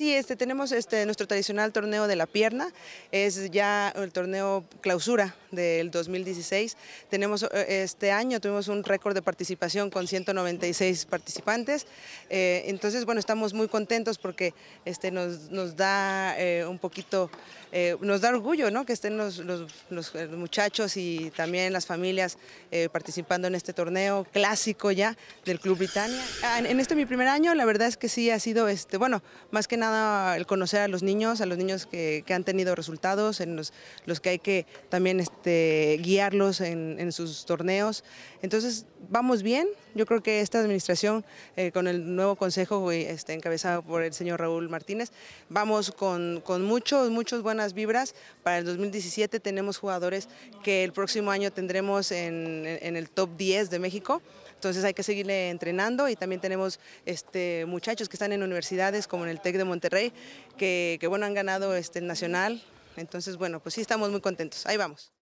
Sí, este, tenemos este, nuestro tradicional torneo de la pierna, es ya el torneo clausura del 2016. Tenemos, eh, este año tuvimos un récord de participación con 196 participantes, eh, entonces bueno, estamos muy contentos porque este, nos, nos da eh, un poquito, nos da orgullo ¿no? que estén los, los, los, muchachos y también las familias participando en este torneo clásico ya del Club británico En, ah, en este mi primer año, la verdad es que sí ha sido, este, bueno, más que nada el conocer a los niños, a los niños que, han tenido resultados, en los, los que hay que también este, guiarlos en, sus torneos. Entonces, vamos bien. Yo creo que esta administración, eh, con el nuevo consejo este, encabezado por el señor Raúl Martínez, vamos con, con muchos, muchas buenas vibras. Para el 2017 tenemos jugadores que el próximo año tendremos en, el top 10 de México. Entonces hay que seguirle entrenando y también tenemos este, muchachos que están en universidades como en el TEC de Monterrey Monterrey, que, bueno, han ganado este, el Nacional. Entonces, bueno, pues sí estamos muy contentos. Ahí vamos.